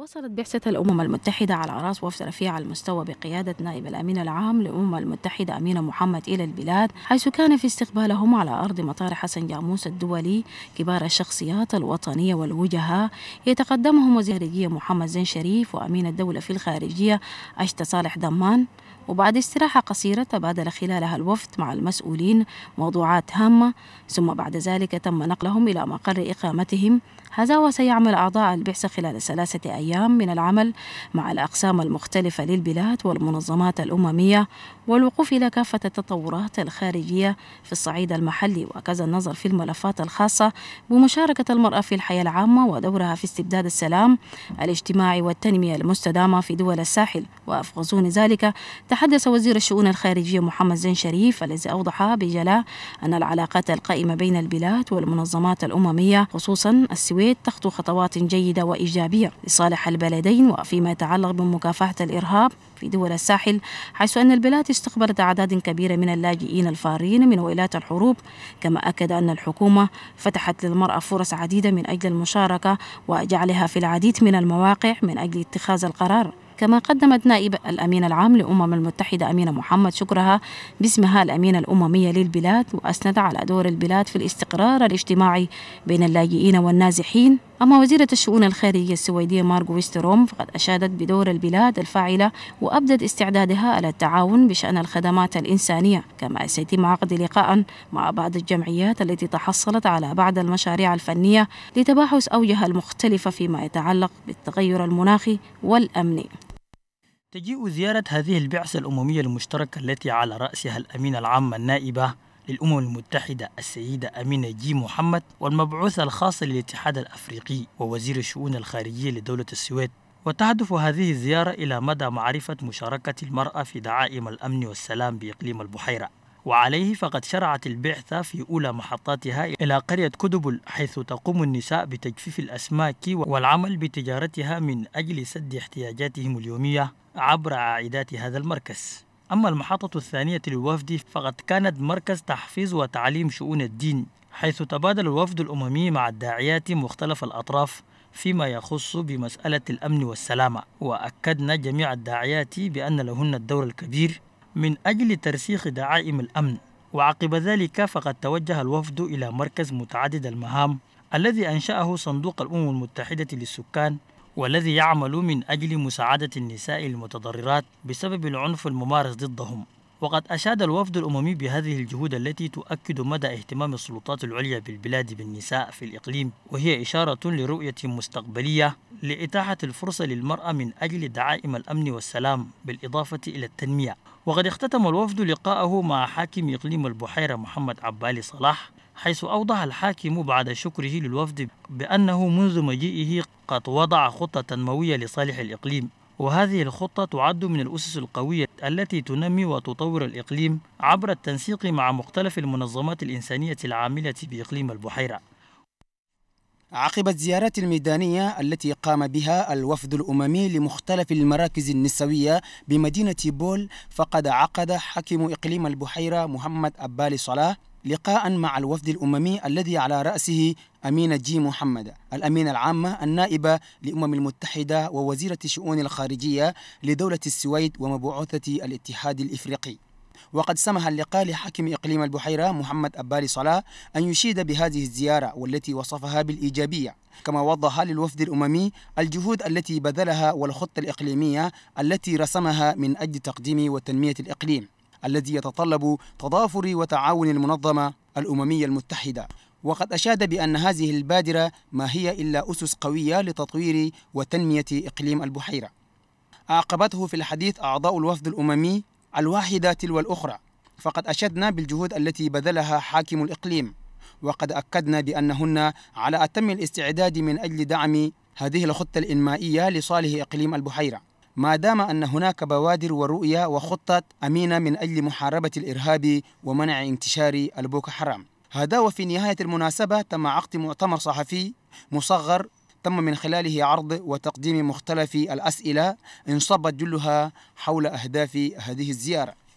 وصلت بعثة الأمم المتحدة على رأس وفد رفيع المستوى بقيادة نائب الأمين العام للأمم المتحدة أمين محمد إلى البلاد حيث كان في استقبالهم على أرض مطار حسن جاموس الدولي كبار الشخصيات الوطنية والوجهاء يتقدمهم وزير الخارجية محمد زين شريف وأمين الدولة في الخارجية أشتا صالح دمان وبعد استراحة قصيرة تبادل خلالها الوفد مع المسؤولين موضوعات هامة ثم بعد ذلك تم نقلهم إلى مقر إقامتهم هذا وسيعمل أعضاء البعثة خلال ثلاثة أيام من العمل مع الأقسام المختلفة للبلاد والمنظمات الأممية والوقوف إلى كافة التطورات الخارجية في الصعيد المحلي وكذا النظر في الملفات الخاصة بمشاركة المرأة في الحياة العامة ودورها في استبداد السلام الاجتماعي والتنمية المستدامة في دول الساحل وأفغزون ذلك تحت تحدث وزير الشؤون الخارجية محمد زين شريف الذي أوضح بجلاء أن العلاقات القائمة بين البلاد والمنظمات الأممية خصوصا السويد تخطو خطوات جيدة وإيجابية لصالح البلدين وفيما يتعلق بمكافحة الإرهاب في دول الساحل حيث أن البلاد استقبلت أعداد كبيرة من اللاجئين الفارين من ويلات الحروب كما أكد أن الحكومة فتحت للمرأة فرص عديدة من أجل المشاركة وجعلها في العديد من المواقع من أجل اتخاذ القرار كما قدمت نائب الأمين العام للأمم المتحدة أمينة محمد شكرها باسمها الأمينة الأممية للبلاد وأسند على دور البلاد في الاستقرار الاجتماعي بين اللاجئين والنازحين أما وزيرة الشؤون الخارجية السويدية مارغو ويستروم فقد أشادت بدور البلاد الفاعلة وأبدت استعدادها على التعاون بشأن الخدمات الإنسانية كما سيتم عقد لقاء مع بعض الجمعيات التي تحصلت على بعض المشاريع الفنية لتباحث أوجه المختلفة فيما يتعلق بالتغير المناخي والأمني تجيء زيارة هذه البعثة الأممية المشتركة التي على رأسها الأمين العام النائبة للأمم المتحدة السيدة أمينة جي محمد والمبعوث الخاص للاتحاد الأفريقي ووزير الشؤون الخارجية لدولة السويد وتهدف هذه الزيارة إلى مدى معرفة مشاركة المرأة في دعائم الأمن والسلام بإقليم البحيرة وعليه فقد شرعت البعثة في أولى محطاتها إلى قرية كدبل حيث تقوم النساء بتجفيف الأسماك والعمل بتجارتها من أجل سد احتياجاتهم اليومية عبر عائدات هذا المركز أما المحطة الثانية للوفد فقد كانت مركز تحفيظ وتعليم شؤون الدين حيث تبادل الوفد الأممي مع الداعيات مختلف الأطراف فيما يخص بمسألة الأمن والسلامة وأكدنا جميع الداعيات بأن لهن الدور الكبير من أجل ترسيخ دعائم الأمن وعقب ذلك فقد توجه الوفد إلى مركز متعدد المهام الذي أنشأه صندوق الأمم المتحدة للسكان والذي يعمل من أجل مساعدة النساء المتضررات بسبب العنف الممارس ضدهم وقد أشاد الوفد الأممي بهذه الجهود التي تؤكد مدى اهتمام السلطات العليا بالبلاد بالنساء في الإقليم وهي إشارة لرؤية مستقبلية لإتاحة الفرصة للمرأة من أجل دعائم الأمن والسلام بالإضافة إلى التنمية وقد اختتم الوفد لقاءه مع حاكم إقليم البحيرة محمد عبالي صلاح حيث أوضح الحاكم بعد شكره للوفد بأنه منذ مجيئه قد وضع خطة تنموية لصالح الإقليم وهذه الخطة تعد من الأسس القوية التي تنمي وتطور الإقليم عبر التنسيق مع مختلف المنظمات الإنسانية العاملة بإقليم البحيرة عقب الزيارات الميدانية التي قام بها الوفد الأممي لمختلف المراكز النسوية بمدينة بول فقد عقد حاكم إقليم البحيرة محمد أبالي صلاح لقاء مع الوفد الأممي الذي على رأسه أمينة جي محمد الأمينة العامة النائبة لأمم المتحدة ووزيرة الشؤون الخارجية لدولة السويد ومبعوثة الاتحاد الإفريقي وقد سمح اللقاء لحاكم إقليم البحيرة محمد أبالي صلاة أن يشيد بهذه الزيارة والتي وصفها بالإيجابية كما وضح للوفد الأممي الجهود التي بذلها والخطة الإقليمية التي رسمها من أجل تقديم وتنمية الإقليم الذي يتطلب تضافر وتعاون المنظمة الأممية المتحدة وقد أشاد بأن هذه البادرة ما هي إلا أسس قوية لتطوير وتنمية إقليم البحيرة. أعقبته في الحديث أعضاء الوفد الأممي الواحدة تلو الأخرى فقد أشدنا بالجهود التي بذلها حاكم الإقليم وقد أكدنا بأنهن على أتم الاستعداد من أجل دعم هذه الخطة الإنمائية لصالح إقليم البحيرة ما دام أن هناك بوادر ورؤية وخطة أمينة من أجل محاربة الإرهاب ومنع انتشار البوك حرام هذا وفي نهاية المناسبة تم عقد مؤتمر صحفي مصغر تم من خلاله عرض وتقديم مختلف الأسئلة انصبت جلها حول أهداف هذه الزيارة